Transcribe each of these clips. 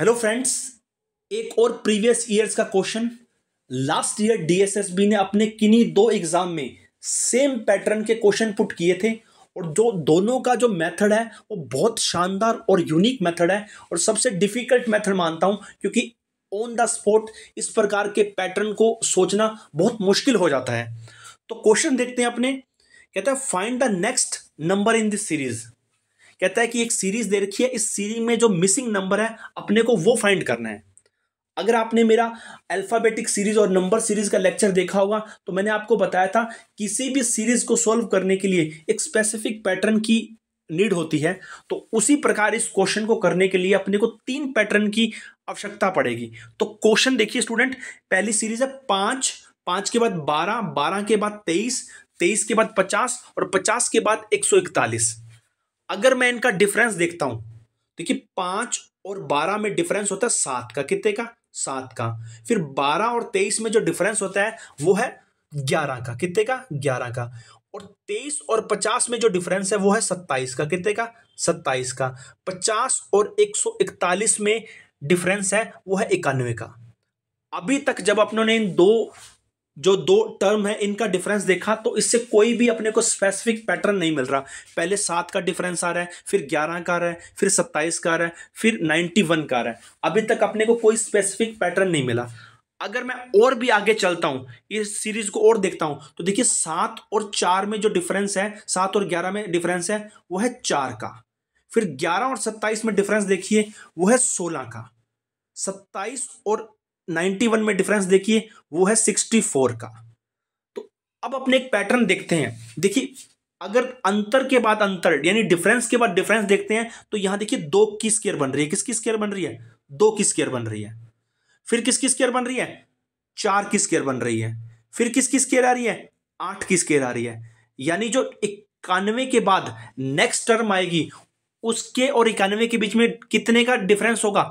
hello friends एक और previous years का क्वेश्चन लास्ट ईयर डीएसएसबी ने अपने किन्हीं दो एग्जाम में सेम पैटर्न के क्वेश्चन पुट किए थे और जो दोनों का जो मेथड है वो बहुत शानदार और यूनिक मेथड है और सबसे डिफिकल्ट मेथड मानता हूं क्योंकि ऑन द स्पॉट इस प्रकार के पैटर्न को सोचना बहुत मुश्किल हो जाता है तो क्वेश्चन देखते हैं अपने कहते हैं find the next number in this series कहता है कि एक सीरीज दे रखी है इस सीरीज में जो मिसिंग नंबर है अपने को वो फाइंड करना है अगर आपने मेरा अल्फ़ाबेटिक सीरीज और नंबर सीरीज का लेक्चर देखा होगा तो मैंने आपको बताया था किसी भी सीरीज को सॉल्व करने के लिए एक स्पेसिफिक पैटर्न की नीड होती है तो उसी प्रकार इस क्वेश्चन को करने के लिए अपने को तीन पैटर्न की आवश्यकता पड़ेगी तो क्वेश्चन देखिए स्टूडेंट पहली सीरीज है पांच पांच के बाद बारह बारह के बाद तेईस तेईस के बाद पचास और पचास के बाद एक सौ इकतालीस अगर मैं इनका डिफरेंस देखता हूं देखिए पांच और बारह में डिफरेंस होता है सात का कितने का सात का फिर बारह और तेईस में जो डिफरेंस होता है वो है ग्यारह का कितने का ग्यारह का और तेईस और पचास में जो डिफरेंस है वो है सत्ताईस का कितने का सत्ताईस का पचास और एक सौ इकतालीस में डिफरेंस है वो है इक्यानवे का अभी तक जब अपनों ने इन दो जो दो टर्म है इनका डिफरेंस देखा तो इससे कोई भी अपने को स्पेसिफिक पैटर्न नहीं मिल रहा पहले सात का डिफरेंस आ रहा है फिर ग्यारह का आ रहा है फिर सत्ताईस का आ रहा है फिर नाइन्टी वन का आ रहा है अभी तक अपने को कोई स्पेसिफिक पैटर्न नहीं मिला अगर मैं और भी आगे चलता हूँ इस सीरीज को और देखता हूँ तो देखिए सात और चार में जो डिफरेंस है सात और ग्यारह में डिफरेंस है वो है चार का फिर ग्यारह और सत्ताईस में डिफरेंस देखिए वो है सोलह का सत्ताईस और वन में डिफरेंस देखिए वो है सिक्सटी फोर का तो अब अपने एक पैटर्न देखते हैं देखिए अगर अंतर के बाद अंतर यानी डिफरेंस के बाद डिफरेंस देखते हैं तो यहां देखिए दो की स्केयर बन रही है किसकी स्केयर बन रही है दो की स्केयर बन रही है फिर किसकी स्केयर बन रही है चार की स्केयर बन रही है फिर किसकी स्केयर आ रही है आठ की स्केयर आ रही है यानी जो इक्यानवे के बाद नेक्स्ट टर्म आएगी उसके और इक्यानवे के बीच में कितने का डिफरेंस होगा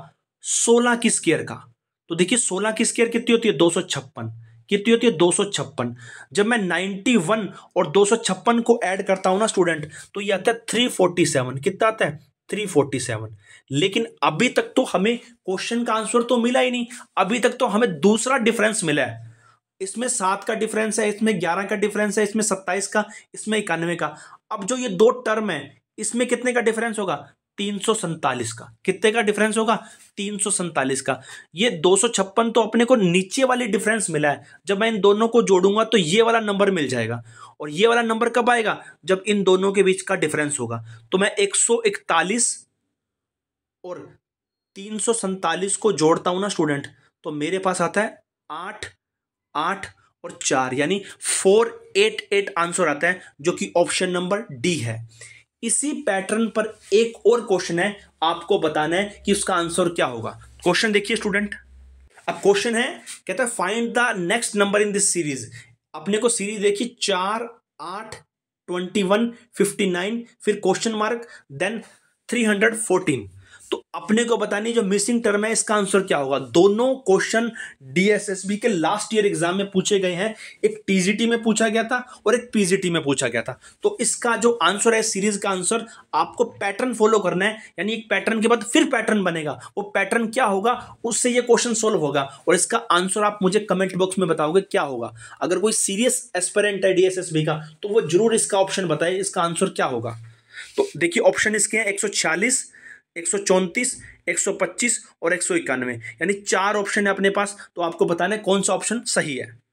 सोलह की स्केयर का तो देखिए सोलह की स्केयर कितनी होती है दो सौ छप्पन कितनी होती है दो सौ छप्पन जब मैं नाइन्टी वन और दो सौ छप्पन को ऐड करता हूँ ना स्टूडेंट तो ये आता है थ्री फोर्टी सेवन कितना आता है थ्री फोर्टी सेवन लेकिन अभी तक तो हमें क्वेश्चन का आंसर तो मिला ही नहीं अभी तक तो हमें दूसरा डिफरेंस मिला है इसमें सात का डिफरेंस है इसमें ग्यारह का डिफरेंस है इसमें सत्ताईस का इसमें इक्यानवे का अब जो ये दो टर्म है इसमें कितने का डिफरेंस होगा तीन का कितने का डिफरेंस होगा तीन का ये दो तो अपने को नीचे वाले डिफरेंस मिला है जब मैं इन दोनों को जोड़ूंगा तो ये वाला नंबर मिल जाएगा और ये वाला नंबर कब आएगा जब इन दोनों के बीच का डिफरेंस होगा तो मैं 141 और तीन को जोड़ता हूं ना स्टूडेंट तो मेरे पास आता है आठ आठ और चार यानी फोर एट एट आंसर आता है जो कि ऑप्शन नंबर डी है इसी पैटर्न पर एक और क्वेश्चन है आपको बताना है कि उसका आंसर क्या होगा क्वेश्चन देखिए स्टूडेंट अब क्वेश्चन है कहता है find the next number in this series अपने को सीरीज देखी चार आठ ट्वेंटी वन फिफ्टी नाइन फिर question mark then three hundred fourteen तो अपने को बतानी जो मिसिंग टर्म है इसका आंसर क्या होगा दोनों क्वेश्चन डीएसएसबी के लास्ट ईयर एग्जाम में पूछे गए हैं एक टीजीटी में पूछा गया था और एक पीजीटी में पूछा गया था तो इसका जो आंसर है सीरीज का आंसर आपको पैटर्न फॉलो करना है यानी एक पैटर्न के बाद फिर पैटर्न बनेगा वो पैटर्न क्या होगा उससे यह क्वेश्चन सोल्व होगा और इसका आंसर आप मुझे कमेंट बॉक्स में बताओगे क्या होगा अगर कोई सीरियस एस्पेरेंट है डीएसएसबी का तो वो जरूर इसका ऑप्शन बताए इसका आंसर क्या होगा तो देखिए ऑप्शन इसके हैं 146 एक सौ चौंतीस एक सौ पच्चीस और एक सौ इक्यानवे यानी चार ऑप्शन है अपने पास तो आपको बताना है कौन सा ऑप्शन सही है